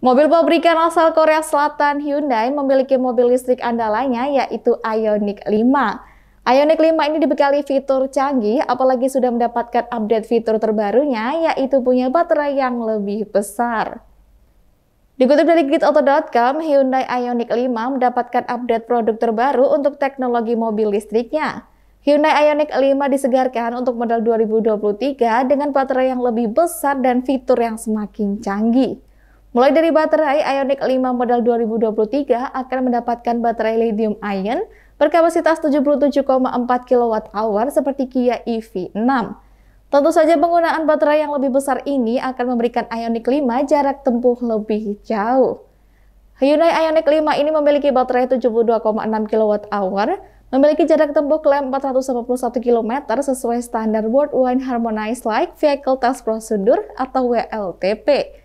Mobil pabrikan asal Korea Selatan Hyundai memiliki mobil listrik andalanya yaitu Ioniq 5. Ioniq 5 ini dibekali fitur canggih apalagi sudah mendapatkan update fitur terbarunya yaitu punya baterai yang lebih besar. Dikutip dari gridauto.com, Hyundai Ioniq 5 mendapatkan update produk terbaru untuk teknologi mobil listriknya. Hyundai Ioniq 5 disegarkan untuk model 2023 dengan baterai yang lebih besar dan fitur yang semakin canggih. Mulai dari baterai Ioniq 5 model 2023 akan mendapatkan baterai lithium ion berkapasitas 77,4 kWh seperti Kia EV6. Tentu saja penggunaan baterai yang lebih besar ini akan memberikan Ioniq 5 jarak tempuh lebih jauh. Hyundai Ioniq 5 ini memiliki baterai 72,6 kWh, memiliki jarak tempuh klaim 491 km sesuai standar Worldwide Harmonized Light Vehicle Test Procedure atau WLTP.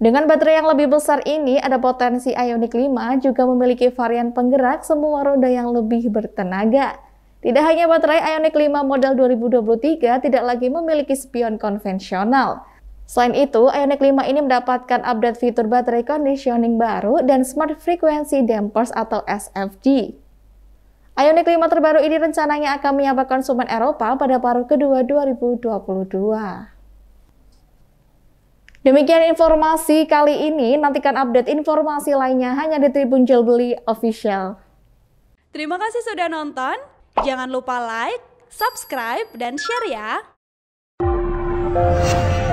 Dengan baterai yang lebih besar ini, ada potensi Ioniq 5 juga memiliki varian penggerak semua roda yang lebih bertenaga. Tidak hanya baterai Ioniq 5 model 2023 tidak lagi memiliki spion konvensional. Selain itu, Ioniq 5 ini mendapatkan update fitur baterai conditioning baru dan Smart Frequency Dampers atau SFD. Ioniq 5 terbaru ini rencananya akan menyapa konsumen Eropa pada paruh kedua 2022. Demikian informasi kali ini, nantikan update informasi lainnya hanya di Tribun Jelbeli Official. Terima kasih sudah nonton, jangan lupa like, subscribe, dan share ya!